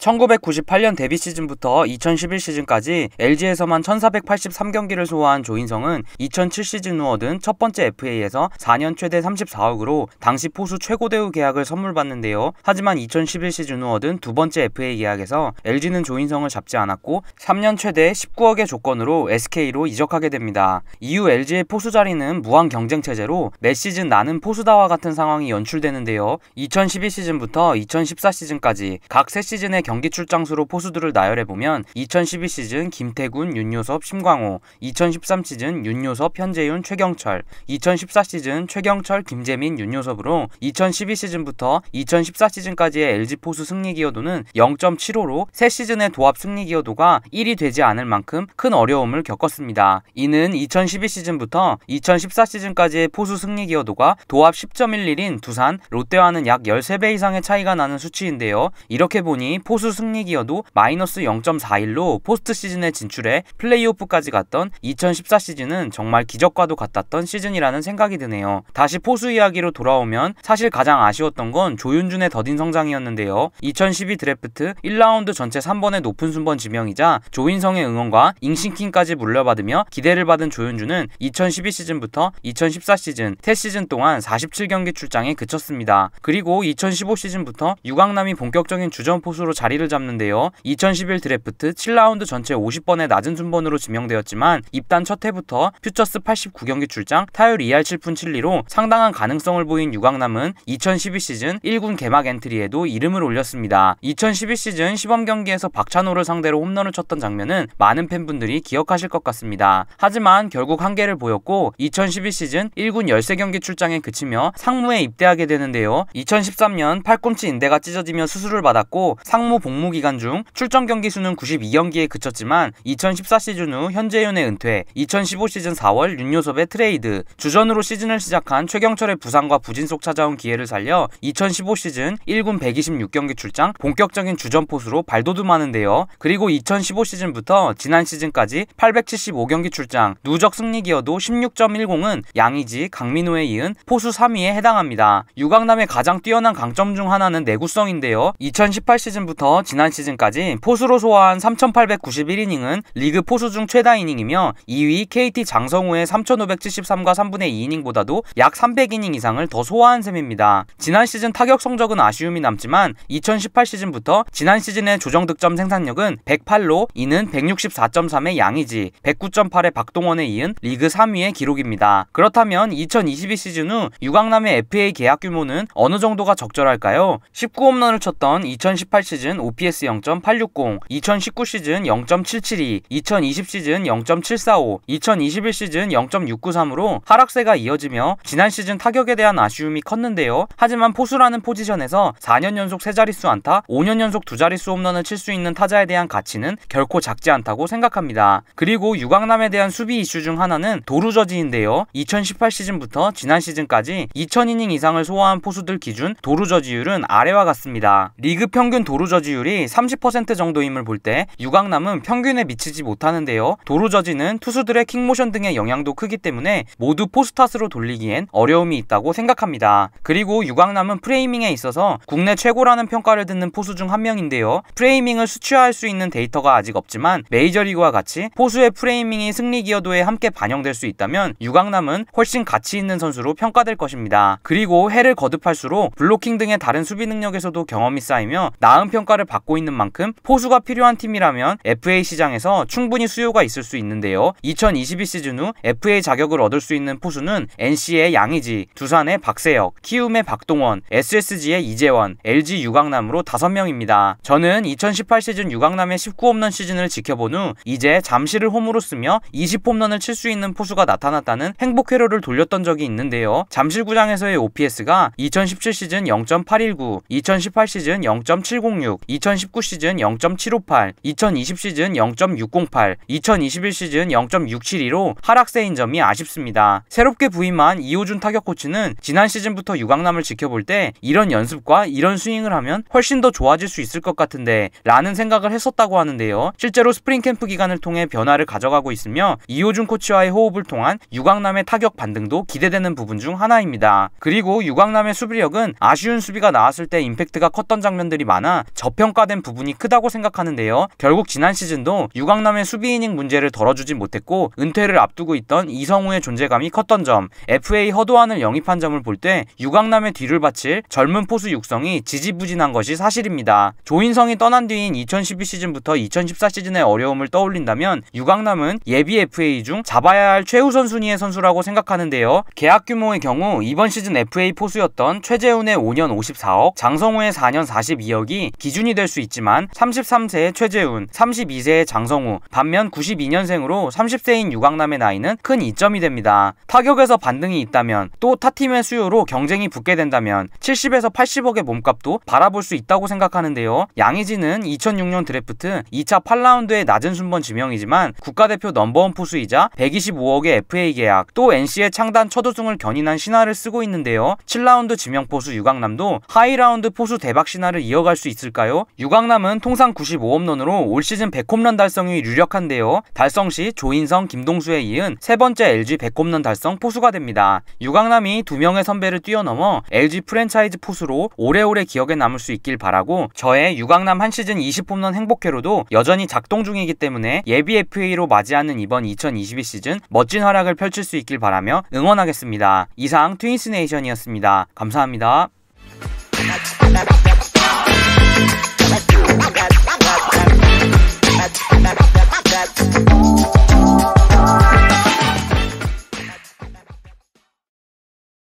1998년 데뷔 시즌부터 2011 시즌까지 LG에서만 1483경기를 소화한 조인성은 2007 시즌 후 얻은 첫 번째 FA에서 4년 최대 34억으로 당시 포수 최고 대우 계약을 선물 받는데요. 하지만 2011 시즌 후 얻은 두 번째 FA 계약에서 LG는 조인성을 잡지 않았고 3년 최대 19억의 조건으로 SK로 이적하게 됩니다. 이후 LG의 포수 자리는 무한 경쟁 체제로 매 시즌 나는 포수다와 같은 상황이 연출되는데요. 2012 시즌부터 2014 시즌까지 각 세 시즌의 경기 출장수로 포수들을 나열해보면 2012 시즌 김태군, 윤효섭, 심광호, 2013 시즌 윤효섭, 현재윤, 최경철, 2014 시즌 최경철, 김재민, 윤효섭으로 2012 시즌부터 2014 시즌까지의 LG 포수 승리 기여도는 0.75로 새 시즌의 도합 승리 기여도가 1이 되지 않을 만큼 큰 어려움을 겪었습니다. 이는 2012 시즌부터 2014 시즌까지의 포수 승리 기여도가 도합 10.11인 두산, 롯데와는 약 13배 이상의 차이가 나는 수치인데요. 이렇게 보니 포수 호수 승리기여도 마이너스 0.41로 포스트 시즌에 진출해 플레이오프까지 갔던 2014 시즌은 정말 기적과도 같았던 시즌이라는 생각이 드네요. 다시 포수 이야기로 돌아오면 사실 가장 아쉬웠던 건 조윤준의 더딘 성장이었는데요. 2012 드래프트 1라운드 전체 3번의 높은 순번 지명이자 조인성의 응원과 잉신킹까지 물려받으며 기대를 받은 조윤준은 2012 시즌부터 2014 시즌, 태 시즌 동안 47경기 출장에 그쳤습니다. 그리고 2015 시즌부터 유강남이 본격적인 주전 포수로 자리 자리를 잡는데요. 2011 드래프트 7라운드 전체 50번의 낮은 순번으로 지명되었지만 입단 첫 해부터 퓨처스 89경기 출장 타율 2할 7푼 7리로 상당한 가능성을 보인 유강남은 2012 시즌 1군 개막 엔트리에도 이름을 올렸습니다. 2012 시즌 시범 경기에서 박찬호를 상대로 홈런을 쳤던 장면은 많은 팬분들이 기억하실 것 같습니다. 하지만 결국 한계를 보였고 2012 시즌 1군 13경기 출장에 그치며 상무에 입대하게 되는데요. 2013년 팔꿈치 인대가 찢어지며 수술을 받았고 상무 복무 기간 중 출전 경기 수는 92경기에 그쳤지만 2014 시즌 후 현재윤의 은퇴, 2015 시즌 4월 윤요섭의 트레이드, 주전으로 시즌을 시작한 최경철의 부상과 부진 속 찾아온 기회를 살려 2015 시즌 1군 126경기 출장 본격적인 주전 포수로 발돋움하는데요. 그리고 2015 시즌부터 지난 시즌까지 875경기 출장, 누적 승리기여도 16.10은 양이지, 강민호에 이은 포수 3위에 해당합니다. 유강남의 가장 뛰어난 강점 중 하나는 내구성인데요. 2018 시즌부터 어, 지난 시즌까지 포수로 소화한 3,891이닝은 리그 포수 중 최다 이닝이며 2위 KT 장성우의 3,573과 3분의 2이닝보다도 약 300이닝 이상을 더 소화한 셈입니다. 지난 시즌 타격 성적은 아쉬움이 남지만 2018 시즌부터 지난 시즌의 조정 득점 생산력은 108로 이는 164.3의 양이지 109.8의 박동원에 이은 리그 3위의 기록입니다. 그렇다면 2022 시즌 후 유강남의 FA 계약 규모는 어느 정도가 적절할까요? 19홈런을 쳤던 2018 시즌 OPS 0.860, 2019 시즌 0.772, 2020 시즌 0.745, 2021 시즌 0.693으로 하락세가 이어지며 지난 시즌 타격에 대한 아쉬움이 컸는데요. 하지만 포수라는 포지션에서 4년 연속 3자릿수 안타, 5년 연속 2자릿수 홈런을 칠 수 있는 타자에 대한 가치는 결코 작지 않다고 생각합니다. 그리고 유강남에 대한 수비 이슈 중 하나는 도루 저지인데요. 2018 시즌부터 지난 시즌까지 2000이닝 이상을 소화한 포수들 기준 도루 저지율은 아래와 같습니다. 리그 평균 도루 저지 저지율이 30% 정도임을 볼 때 유강남은 평균에 미치지 못하는데요. 도로 저지는 투수들의 킥모션 등의 영향도 크기 때문에 모두 포스탓으로 돌리기엔 어려움이 있다고 생각합니다. 그리고 유강남은 프레이밍에 있어서 국내 최고라는 평가를 듣는 포수 중 한 명인데요. 프레이밍을 수치화할 수 있는 데이터가 아직 없지만 메이저리그와 같이 포수의 프레이밍이 승리 기여도에 함께 반영될 수 있다면 유강남은 훨씬 가치 있는 선수로 평가될 것입니다. 그리고 해를 거듭할수록 블로킹 등의 다른 수비 능력에서도 경험이 쌓이며 나은 평가 평가를 받고 있는 만큼 포수가 필요한 팀이라면 FA 시장에서 충분히 수요가 있을 수 있는데요. 2022 시즌 후 FA 자격을 얻을 수 있는 포수는 NC의 양의지, 두산의 박세혁, 키움의 박동원, SSG의 이재원, LG 유강남으로 5명입니다. 저는 2018 시즌 유강남의 19홈런 시즌을 지켜본 후 이제 잠시를 홈으로 쓰며 20홈런을 칠 수 있는 포수가 나타났다는 행복 회로를 돌렸던 적이 있는데요. 잠실구장에서의 OPS가 2017 시즌 0.819, 2018 시즌 0.706, 2019 시즌 0.758, 2020 시즌 0.608, 2021 시즌 0.672로 하락세인 점이 아쉽습니다. 새롭게 부임한 이호준 타격 코치는 지난 시즌부터 유강남을 지켜볼 때 이런 연습과 이런 스윙을 하면 훨씬 더 좋아질 수 있을 것 같은데 라는 생각을 했었다고 하는데요. 실제로 스프링 캠프 기간을 통해 변화를 가져가고 있으며 이호준 코치와의 호흡을 통한 유강남의 타격 반등도 기대되는 부분 중 하나입니다. 그리고 유강남의 수비력은 아쉬운 수비가 나왔을 때 임팩트가 컸던 장면들이 많아 저 저평가된 부분이 크다고 생각하는데요. 결국 지난 시즌도 유강남의 수비 이닝 문제를 덜어주진 못했고 은퇴를 앞두고 있던 이성우의 존재감이 컸던 점, FA 허도안을 영입한 점을 볼 때 유강남의 뒤를 바칠 젊은 포수 육성이 지지부진한 것이 사실입니다. 조인성이 떠난 뒤인 2012 시즌부터 2014 시즌의 어려움을 떠올린다면 유강남은 예비 FA 중 잡아야 할 최우선 순위의 선수라고 생각하는데요. 계약 규모의 경우 이번 시즌 FA 포수였던 최재훈의 5년 54억, 장성우의 4년 42억이 기준 기준이 될수 있지만 33세의 최재훈, 32세의 장성우, 반면 92년생으로 30세인 유강남의 나이는 큰 이점이 됩니다. 타격에서 반등이 있다면 또 타팀의 수요로 경쟁이 붙게 된다면 70에서 80억의 몸값도 바라볼 수 있다고 생각하는데요. 양의진은 2006년 드래프트 2차 8라운드의 낮은 순번 지명이지만 국가대표 넘버원 포수이자 125억의 FA 계약, 또 NC의 창단 첫우승을 견인한 신화를 쓰고 있는데요. 7라운드 지명 포수 유강남도 하이라운드 포수 대박 신화를 이어갈 수 있을까요? 볼까요? 유강남은 통상 95홈런으로 올 시즌 100홈런 달성이 유력한데요. 달성 시 조인성, 김동수에 이은 세 번째 LG 100홈런 달성 포수가 됩니다. 유강남이 두 명의 선배를 뛰어넘어 LG 프랜차이즈 포수로 오래오래 기억에 남을 수 있길 바라고 저의 유강남 한 시즌 20홈런 행복회로도 여전히 작동 중이기 때문에 예비 FA로 맞이하는 이번 2022 시즌 멋진 활약을 펼칠 수 있길 바라며 응원하겠습니다. 이상 트윈스 네이션이었습니다. 감사합니다.